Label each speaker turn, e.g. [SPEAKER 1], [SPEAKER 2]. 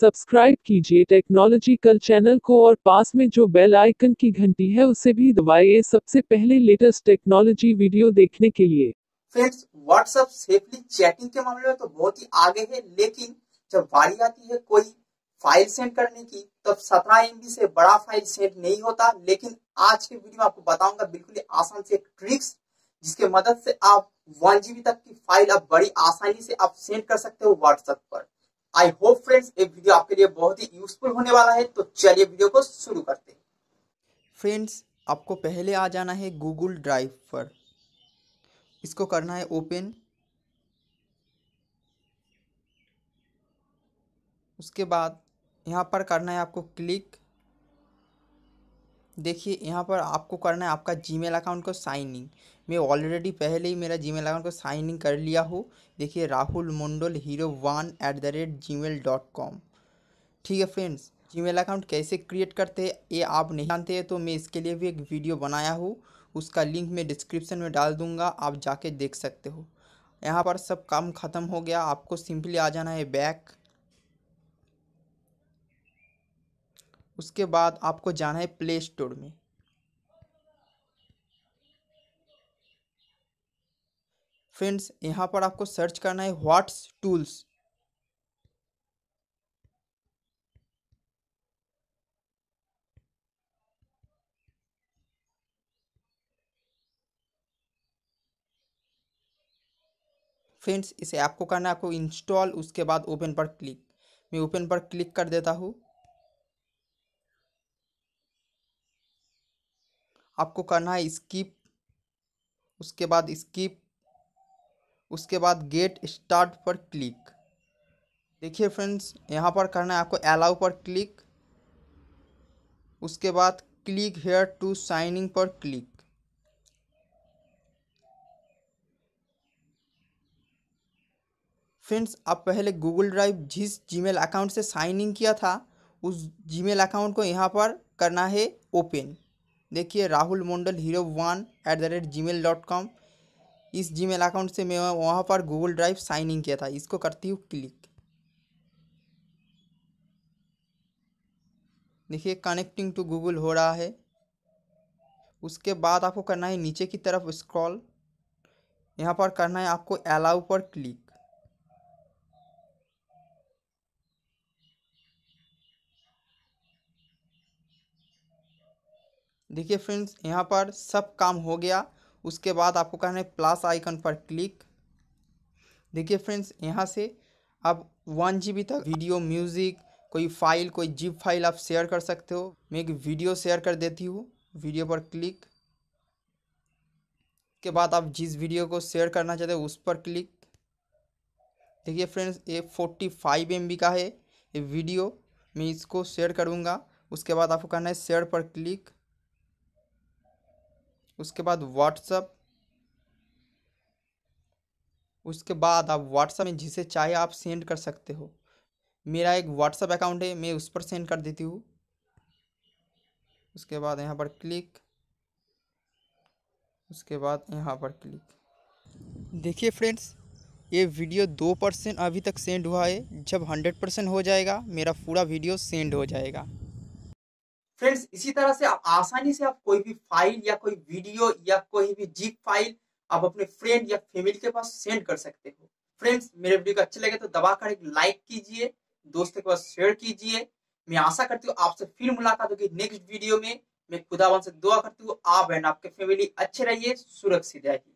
[SPEAKER 1] subscribe कीजिए technological channel को और पास में जो बेल आइकन की घंटी है उसे भी दबाइए सबसे पहले लेटेस्ट टेक्नोलॉजी वीडियो देखने के लिए फ्रेंड्स व्हाट्सएप सेफली चैटिंग के मामले में तो बहुत ही आगे है लेकिन जब बारी आती है कोई फाइल सेंड करने की तब सत्रह एम से बड़ा फाइल सेंड नहीं होता लेकिन आज के वीडियो में आपको बताऊंगा बिल्कुल आसान से ट्रिक्स जिसके मदद से आप वन जीबी तक की फाइल आप बड़ी आसानी से आप सेंड कर सकते हो व्हाट्सएप पर आई होप फ्रेंड्स ये वीडियो आपके लिए बहुत ही यूजफुल
[SPEAKER 2] होने वाला है तो चलिए वीडियो को शुरू करते हैं फ्रेंड्स आपको पहले आ जाना है गूगल ड्राइव पर इसको करना है ओपन उसके बाद यहाँ पर करना है आपको क्लिक देखिए यहाँ पर आपको करना है आपका जीमेल अकाउंट को साइन इन मैं ऑलरेडी पहले ही मेरा जीमेल अकाउंट को साइन इन कर लिया हूँ देखिए Rahul Mandal hero one at the rate Gmail dot com ठीक है फ्रेंड्स जीमेल अकाउंट कैसे क्रिएट करते हैं ये आप नहीं जानते हैं तो मैं इसके लिए भी एक वीडियो बनाया हूँ उसका लिंक मैं डिस्क्रिप्शन में डाल दूँगा आप जाके देख सकते हो यहाँ पर सब काम ख़त्म हो गया आपको सिंपली आ जाना है बैक उसके बाद आपको जाना है प्ले स्टोर में फ्रेंड्स यहाँ पर आपको सर्च करना है व्हाट्स टूल्स फ्रेंड्स इसे ऐप को करना है आपको इंस्टॉल उसके बाद ओपन पर क्लिक मैं ओपन पर क्लिक कर देता हूँ आपको करना है स्किप उसके बाद स्किप उसके बाद गेट स्टार्ट पर क्लिक देखिए फ्रेंड्स यहाँ पर करना है आपको अलाउ पर क्लिक उसके बाद क्लिक हेयर टू साइनिंग पर क्लिक फ्रेंड्स आप पहले गूगल ड्राइव जिस जीमेल अकाउंट से साइन इन किया था उस जीमेल अकाउंट को यहाँ पर करना है ओपन देखिए Rahul Mandal hero one at the rate Gmail dot com इस जी मेल अकाउंट से मैं वहाँ पर गूगल ड्राइव साइन इन किया था इसको करती हूँ क्लिक देखिए कनेक्टिंग टू गूगल हो रहा है उसके बाद आपको करना है नीचे की तरफ स्क्रॉल यहाँ पर करना है आपको अलाउ पर क्लिक देखिए फ्रेंड्स यहाँ पर सब काम हो गया उसके बाद आपको कहना है प्लस आइकन पर क्लिक देखिए फ्रेंड्स यहाँ से आप वन जी तक वीडियो म्यूज़िक कोई फाइल कोई जिप फाइल आप शेयर कर सकते हो मैं एक वीडियो शेयर कर देती हूँ वीडियो पर क्लिक के बाद आप जिस वीडियो को शेयर करना चाहते हो उस पर क्लिक देखिए फ्रेंड्स ये फोर्टी फाइव एम का है ये वीडियो मैं इसको शेयर करूँगा उसके बाद आपको कहना है शेयर पर क्लिक उसके बाद व्हाट्सअप उसके बाद आप व्हाट्सअप में जिसे चाहे आप सेंड कर सकते हो मेरा एक व्हाट्सअप अकाउंट है मैं उस पर सेंड कर देती हूँ उसके बाद यहाँ पर क्लिक उसके बाद यहाँ पर क्लिक देखिए फ्रेंड्स ये वीडियो दो परसेंट अभी तक सेंड हुआ है जब हंड्रेड परसेंट हो जाएगा मेरा पूरा वीडियो सेंड हो जाएगा
[SPEAKER 1] फ्रेंड्स इसी तरह से आप आसानी से आप कोई भी फाइल या कोई वीडियो या कोई भी जीप फाइल आप अपने फ्रेंड या फैमिली के पास सेंड कर सकते हो फ्रेंड्स मेरे वीडियो को अच्छे लगे तो दबाकर एक लाइक कीजिए दोस्तों के पास शेयर कीजिए मैं आशा करती हूँ आपसे फिर मुलाकात होगी नेक्स्ट वीडियो में मैं खुदावन से दुआ करती हूँ आप एंड आपके फैमिली अच्छे रहिए सुरक्षित रहिए